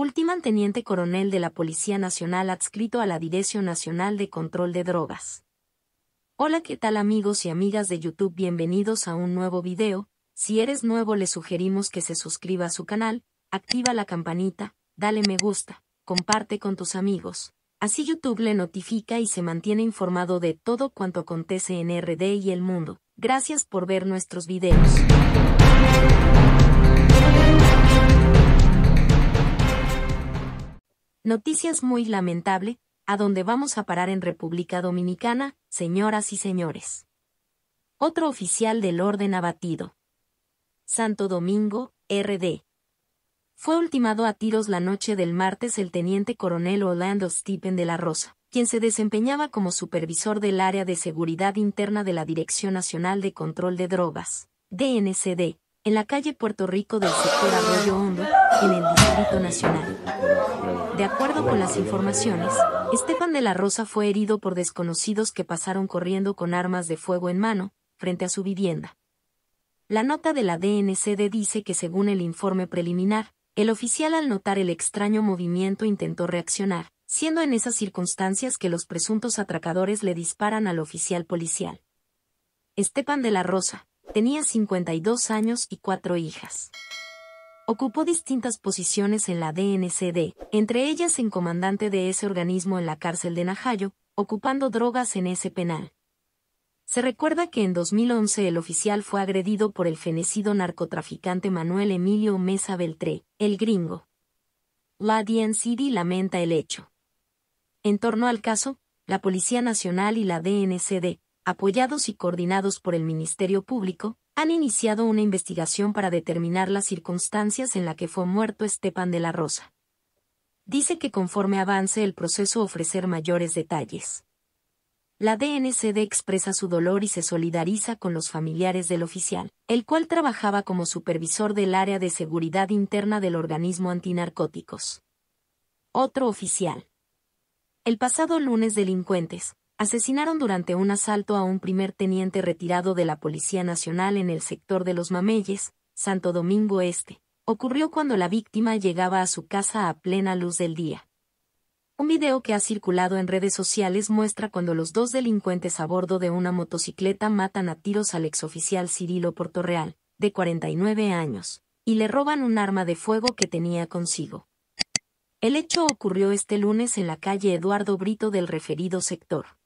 Ultiman teniente coronel de la Policía Nacional adscrito a la Dirección Nacional de Control de Drogas. Hola qué tal amigos y amigas de YouTube bienvenidos a un nuevo video, si eres nuevo le sugerimos que se suscriba a su canal, activa la campanita, dale me gusta, comparte con tus amigos. Así YouTube le notifica y se mantiene informado de todo cuanto acontece en RD y el mundo. Gracias por ver nuestros videos. Noticias muy lamentable, a dónde vamos a parar en República Dominicana, señoras y señores. Otro oficial del orden abatido. Santo Domingo, RD. Fue ultimado a tiros la noche del martes el teniente coronel Orlando Stephen de la Rosa, quien se desempeñaba como supervisor del área de seguridad interna de la Dirección Nacional de Control de Drogas, DNCD, en la calle Puerto Rico del sector Arroyo Hondo, en el nacional. De acuerdo con las informaciones, Esteban de la Rosa fue herido por desconocidos que pasaron corriendo con armas de fuego en mano, frente a su vivienda. La nota de la DNCD dice que según el informe preliminar, el oficial al notar el extraño movimiento intentó reaccionar, siendo en esas circunstancias que los presuntos atracadores le disparan al oficial policial. Esteban de la Rosa, tenía 52 años y cuatro hijas ocupó distintas posiciones en la DNCD, entre ellas en comandante de ese organismo en la cárcel de Najayo, ocupando drogas en ese penal. Se recuerda que en 2011 el oficial fue agredido por el fenecido narcotraficante Manuel Emilio Mesa Beltré, el gringo. La DNCD lamenta el hecho. En torno al caso, la Policía Nacional y la DNCD, apoyados y coordinados por el Ministerio Público, han iniciado una investigación para determinar las circunstancias en las que fue muerto Estepan de la Rosa. Dice que conforme avance el proceso ofrecer mayores detalles. La DNCD expresa su dolor y se solidariza con los familiares del oficial, el cual trabajaba como supervisor del área de seguridad interna del organismo antinarcóticos. Otro oficial. El pasado lunes delincuentes, asesinaron durante un asalto a un primer teniente retirado de la Policía Nacional en el sector de Los Mameyes, Santo Domingo Este. Ocurrió cuando la víctima llegaba a su casa a plena luz del día. Un video que ha circulado en redes sociales muestra cuando los dos delincuentes a bordo de una motocicleta matan a tiros al exoficial Cirilo Portorreal, de 49 años, y le roban un arma de fuego que tenía consigo. El hecho ocurrió este lunes en la calle Eduardo Brito del referido sector.